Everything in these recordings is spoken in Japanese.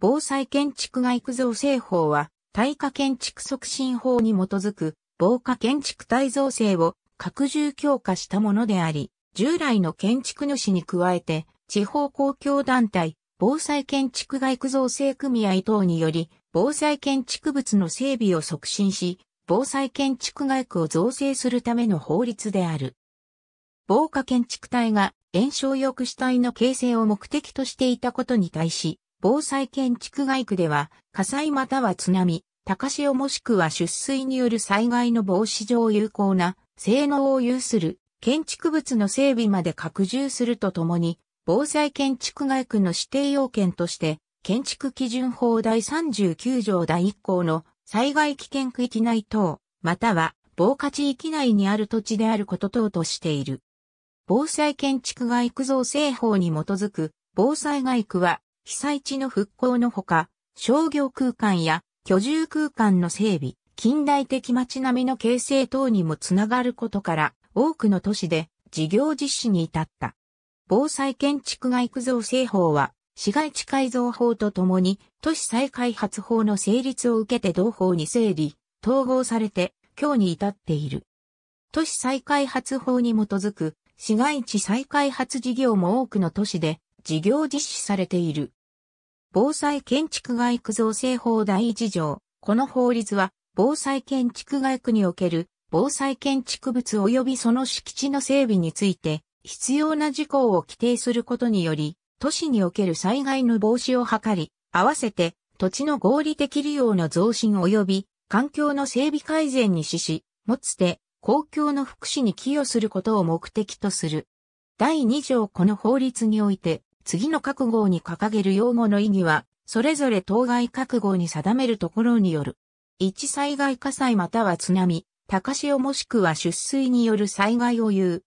防災建築外区造成法は、耐火建築促進法に基づく、防火建築体造成を拡充強化したものであり、従来の建築主に加えて、地方公共団体、防災建築外区造成組合等により、防災建築物の整備を促進し、防災建築外区を造成するための法律である。防火建築体が炎症抑止体の形成を目的としていたことに対し、防災建築外区では、火災または津波、高潮もしくは出水による災害の防止上有効な性能を有する建築物の整備まで拡充するとともに、防災建築外区の指定要件として、建築基準法第39条第1項の災害危険区域内等、または防火地域内にある土地であること等としている。防災建築外区造成法に基づく防災外区は被災地の復興のほか、商業空間や居住空間の整備、近代的街並みの形成等にもつながることから、多くの都市で事業実施に至った。防災建築外区造成法は、市街地改造法とともに、都市再開発法の成立を受けて同法に整理、統合されて、今日に至っている。都市再開発法に基づく、市街地再開発事業も多くの都市で、事業実施されている。防災建築外区造成法第一条。この法律は、防災建築外区における防災建築物及びその敷地の整備について、必要な事項を規定することにより、都市における災害の防止を図り、合わせて土地の合理的利用の増進及び環境の整備改善に資し、もつて公共の福祉に寄与することを目的とする。第2条この法律において、次の覚悟に掲げる用語の意義は、それぞれ当該覚悟に定めるところによる。一災害火災または津波、高潮もしくは出水による災害を言う。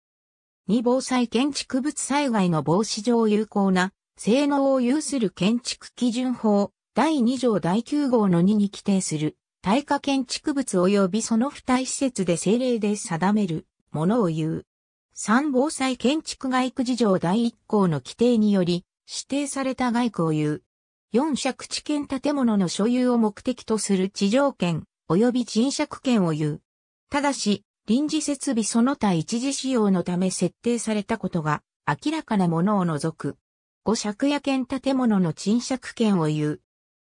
二防災建築物災害の防止上有効な、性能を有する建築基準法、第2条第9号の2に規定する、耐火建築物及びその付帯施設で政令で定める、ものを言う。三防災建築外区事情第一項の規定により、指定された外区を言う。四借地権建物の所有を目的とする地上権及び賃借権を言う。ただし、臨時設備その他一時使用のため設定されたことが明らかなものを除く。五借家権建物の賃借権を言う。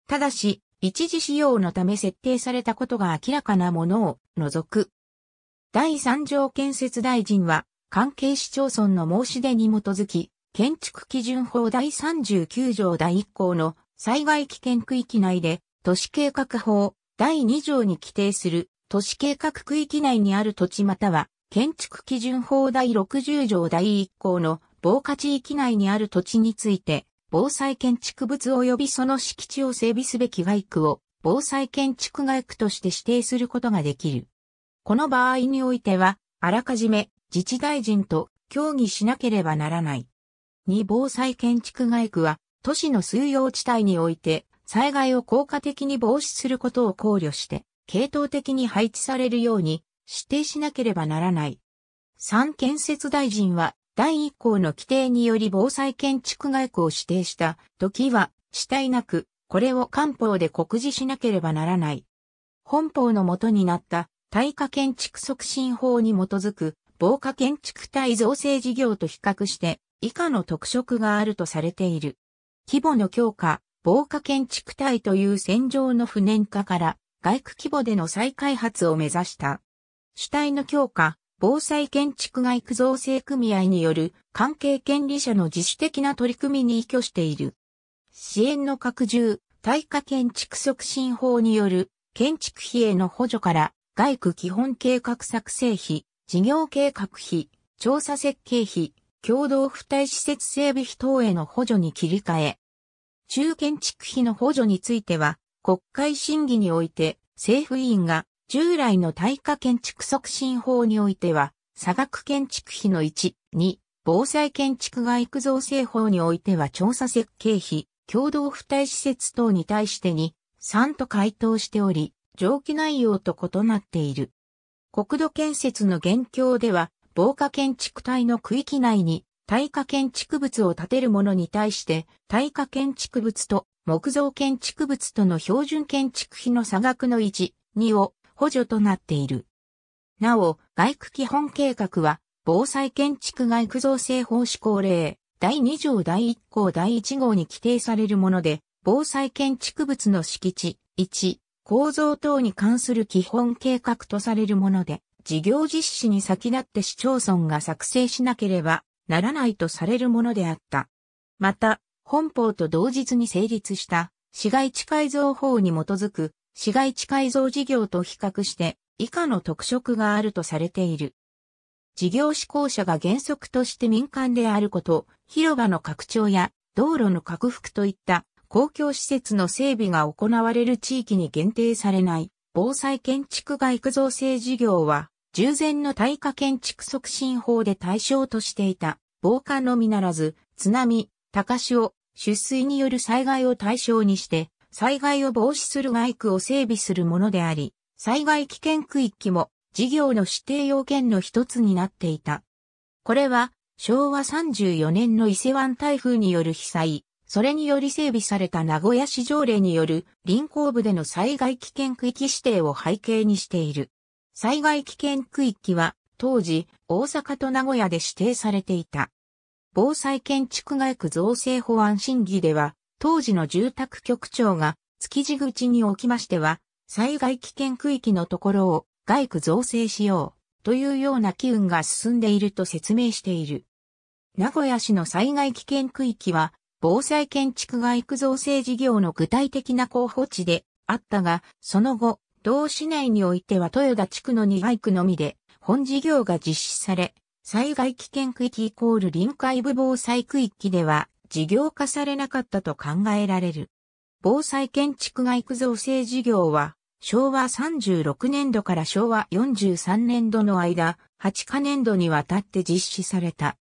ただし、一時使用のため設定されたことが明らかなものを除く。第三条建設大臣は、関係市町村の申し出に基づき、建築基準法第39条第1項の災害危険区域内で都市計画法第2条に規定する都市計画区域内にある土地または建築基準法第60条第1項の防火地域内にある土地について防災建築物及びその敷地を整備すべき外区を防災建築外区として指定することができる。この場合においては、あらかじめ自治大臣と協議しなければならない。二防災建築外区は都市の水溶地帯において災害を効果的に防止することを考慮して系統的に配置されるように指定しなければならない。三建設大臣は第一項の規定により防災建築外区を指定した時は死体なくこれを官報で告示しなければならない。本法の元になった対価建築促進法に基づく防火建築体造成事業と比較して以下の特色があるとされている。規模の強化、防火建築体という戦場の不燃化から外区規模での再開発を目指した。主体の強化、防災建築外区造成組合による関係権利者の自主的な取り組みに依拠している。支援の拡充、耐火建築促進法による建築費への補助から外区基本計画作成費、事業計画費、調査設計費、共同付帯施設整備費等への補助に切り替え、中建築費の補助については、国会審議において、政府委員が従来の耐火建築促進法においては、差額建築費の1、2、防災建築外区造成法においては調査設計費、共同付帯施設等に対して2、3と回答しており、上記内容と異なっている。国土建設の現況では、防火建築帯の区域内に、耐火建築物を建てる者に対して、耐火建築物と木造建築物との標準建築費の差額の1、2を補助となっている。なお、外区基本計画は、防災建築外区造成法施行令、第2条第1項第1号に規定されるもので、防災建築物の敷地、1、構造等に関する基本計画とされるもので、事業実施に先立って市町村が作成しなければならないとされるものであった。また、本法と同日に成立した市街地改造法に基づく市街地改造事業と比較して以下の特色があるとされている。事業施行者が原則として民間であること、広場の拡張や道路の拡幅といった公共施設の整備が行われる地域に限定されない防災建築外区造成事業は、従前の耐火建築促進法で対象としていた防火のみならず、津波、高潮、出水による災害を対象にして、災害を防止する外区を整備するものであり、災害危険区域も事業の指定要件の一つになっていた。これは、昭和34年の伊勢湾台風による被災、それにより整備された名古屋市条例による臨港部での災害危険区域指定を背景にしている。災害危険区域は当時大阪と名古屋で指定されていた。防災建築外区造成法案審議では当時の住宅局長が築地口におきましては災害危険区域のところを外区造成しようというような機運が進んでいると説明している。名古屋市の災害危険区域は防災建築が育造成事業の具体的な候補地であったが、その後、同市内においては豊田地区の2街区のみで、本事業が実施され、災害危険区域イコール臨海部防災区域では、事業化されなかったと考えられる。防災建築が育造成事業は、昭和36年度から昭和43年度の間、8カ年度にわたって実施された。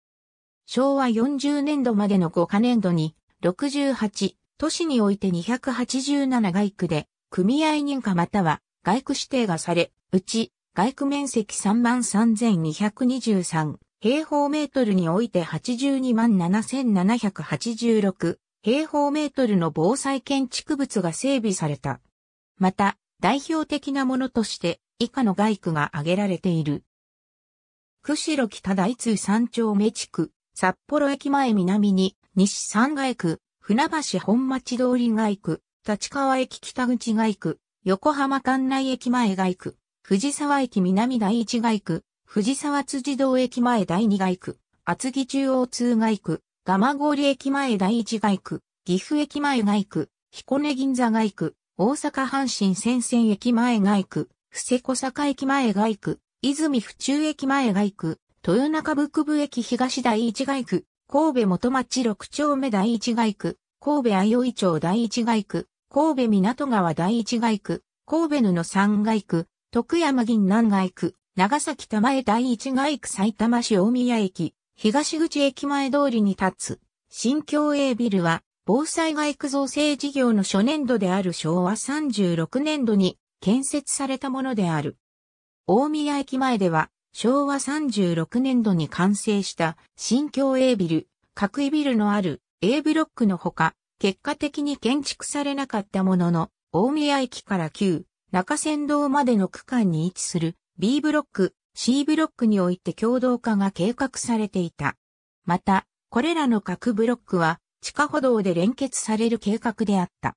昭和40年度までの5カ年度に、68、都市において287外区で、組合認可または外区指定がされ、うち、外区面積33,223平方メートルにおいて827,786平方メートルの防災建築物が整備された。また、代表的なものとして以下の外区が挙げられている。釧路北大通三丁目地区、札幌駅前南に、西三街区、船橋本町通り街区、立川駅北口街区、横浜関内駅前街区、藤沢駅南第一街区、藤沢辻堂駅前第二街区、厚木中央通街区、蒲郡駅前第一街区、岐阜駅前街区、彦根銀座街区、大阪阪神先線駅前街区、伏せ小坂駅前街区、泉府中駅前街区、豊中北部駅東第一街区、神戸元町六丁目第一街区、神戸愛生町第一街区、神戸港川第一街区、神戸布三街区、徳山銀南街区、長崎玉江第一街区埼玉市大宮駅、東口駅前通りに立つ、新京 A ビルは、防災街区造成事業の初年度である昭和36年度に建設されたものである。大宮駅前では昭和36年度に完成した新京 A ビル、各位ビルのある A ブロックのほか、結果的に建築されなかったものの、大宮駅から旧中仙道までの区間に位置する B ブロック、C ブロックにおいて共同化が計画されていた。また、これらの各ブロックは地下歩道で連結される計画であった。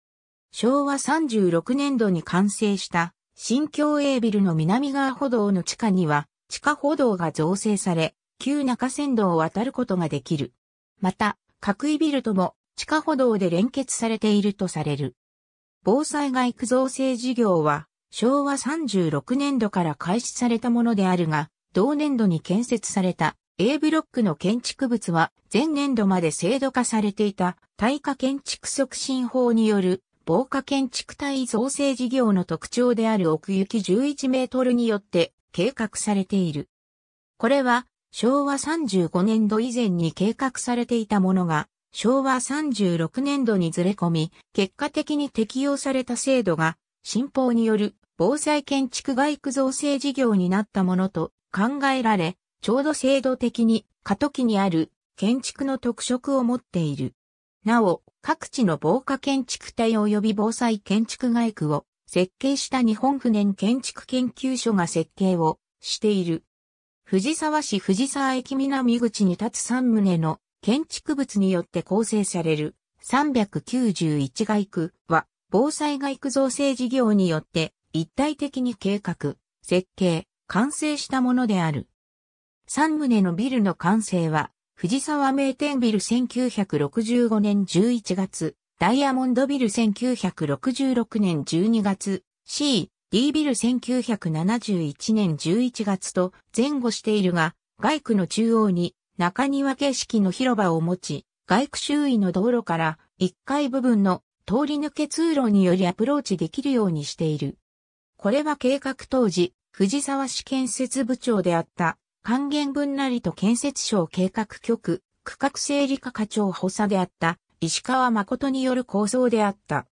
昭和36年度に完成した新京 A ビルの南側歩道の地下には地下歩道が造成され、旧中山道を渡ることができる。また、各井ビルとも地下歩道で連結されているとされる。防災外区造成事業は、昭和36年度から開始されたものであるが、同年度に建設された A ブロックの建築物は前年度まで制度化されていた耐火建築促進法による防火建築体造成事業の特徴である奥行き11メートルによって計画されている。これは昭和35年度以前に計画されていたものが昭和36年度にずれ込み、結果的に適用された制度が新法による防災建築外区造成事業になったものと考えられ、ちょうど制度的に過渡期にある建築の特色を持っている。なお、各地の防火建築体及び防災建築外区を設計した日本船建築研究所が設計をしている。藤沢市藤沢駅南口に立つ3棟の建築物によって構成される391街区は防災街区造成事業によって一体的に計画、設計、完成したものである。3棟のビルの完成は藤沢名店ビル1965年11月ダイヤモンドビル1966年12月、C、D ビル1971年11月と前後しているが、外区の中央に中庭景色の広場を持ち、外区周囲の道路から1階部分の通り抜け通路によりアプローチできるようにしている。これは計画当時、藤沢市建設部長であった還元文なりと建設省計画局、区画整理課課長補佐であった石川誠による構想であった。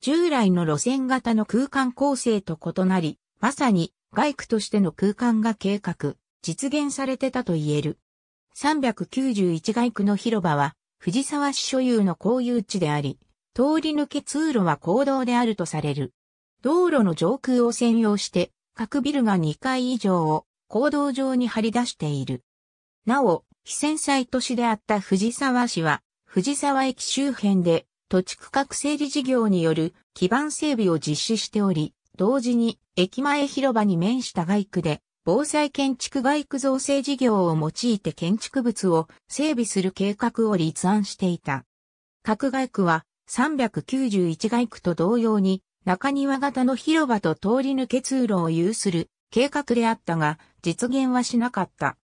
従来の路線型の空間構成と異なり、まさに外区としての空間が計画、実現されてたと言える。391外区の広場は、藤沢市所有の公有地であり、通り抜け通路は公道であるとされる。道路の上空を占用して、各ビルが2階以上を公道上に張り出している。なお、非戦災都市であった藤沢市は、藤沢駅周辺で土地区画整理事業による基盤整備を実施しており、同時に駅前広場に面した外区で防災建築外区造成事業を用いて建築物を整備する計画を立案していた。各外区は391外区と同様に中庭型の広場と通り抜け通路を有する計画であったが実現はしなかった。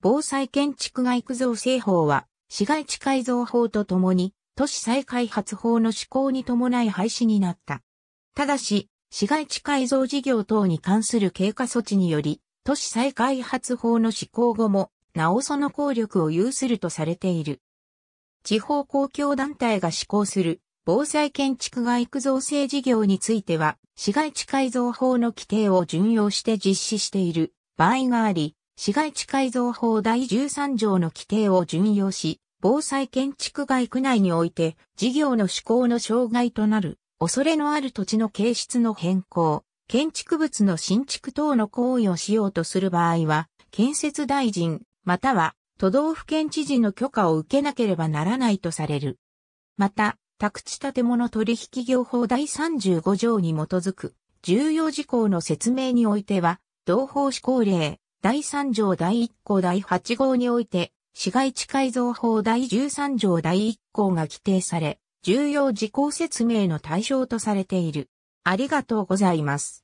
防災建築外区造成法は市街地改造法とともに、都市再開発法の施行に伴い廃止になった。ただし、市街地改造事業等に関する経過措置により、都市再開発法の施行後も、なおその効力を有するとされている。地方公共団体が施行する防災建築外区造成事業については、市街地改造法の規定を順用して実施している場合があり、市街地改造法第13条の規定を順用し、防災建築外区内において、事業の施行の障害となる、恐れのある土地の形質の変更、建築物の新築等の行為をしようとする場合は、建設大臣、または都道府県知事の許可を受けなければならないとされる。また、宅地建物取引業法第35条に基づく、重要事項の説明においては、同法施行令、第3条第1項第8号において、市街地改造法第13条第1項が規定され、重要事項説明の対象とされている。ありがとうございます。